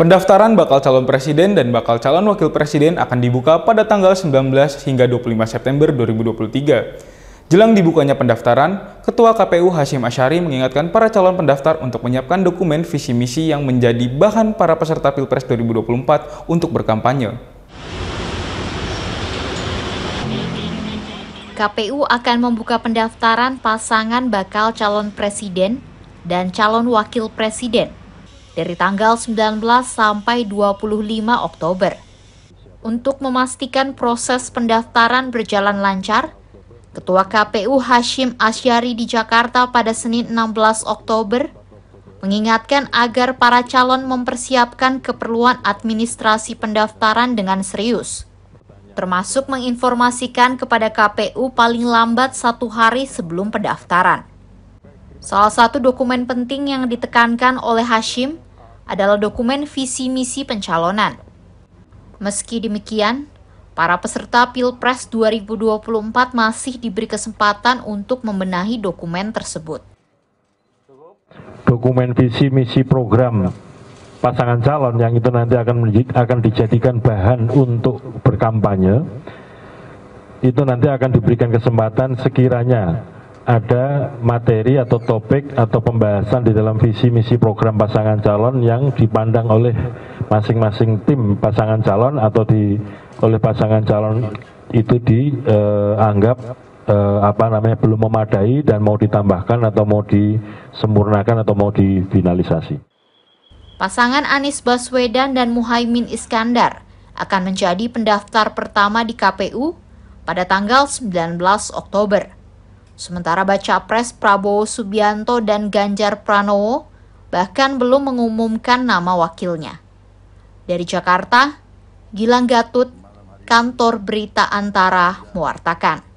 Pendaftaran bakal calon presiden dan bakal calon wakil presiden akan dibuka pada tanggal 19 hingga 25 September 2023. Jelang dibukanya pendaftaran, Ketua KPU Hashim Ashari mengingatkan para calon pendaftar untuk menyiapkan dokumen visi misi yang menjadi bahan para peserta Pilpres 2024 untuk berkampanye. KPU akan membuka pendaftaran pasangan bakal calon presiden dan calon wakil presiden dari tanggal 19 sampai 25 Oktober. Untuk memastikan proses pendaftaran berjalan lancar, Ketua KPU Hashim Asyari di Jakarta pada Senin 16 Oktober mengingatkan agar para calon mempersiapkan keperluan administrasi pendaftaran dengan serius, termasuk menginformasikan kepada KPU paling lambat satu hari sebelum pendaftaran. Salah satu dokumen penting yang ditekankan oleh Hashim adalah dokumen visi misi pencalonan. Meski demikian, para peserta Pilpres 2024 masih diberi kesempatan untuk membenahi dokumen tersebut. Dokumen visi misi program pasangan calon yang itu nanti akan akan dijadikan bahan untuk berkampanye itu nanti akan diberikan kesempatan sekiranya ada materi atau topik atau pembahasan di dalam visi misi program pasangan calon yang dipandang oleh masing-masing tim pasangan calon atau di oleh pasangan calon itu dianggap eh, eh, apa namanya belum memadai dan mau ditambahkan atau mau disempurnakan atau mau difinalisasi. Pasangan Anies Baswedan dan Muhaimin Iskandar akan menjadi pendaftar pertama di KPU pada tanggal 19 Oktober. Sementara baca pres Prabowo Subianto dan Ganjar Pranowo bahkan belum mengumumkan nama wakilnya. Dari Jakarta, Gilang Gatut, Kantor Berita Antara mewartakan.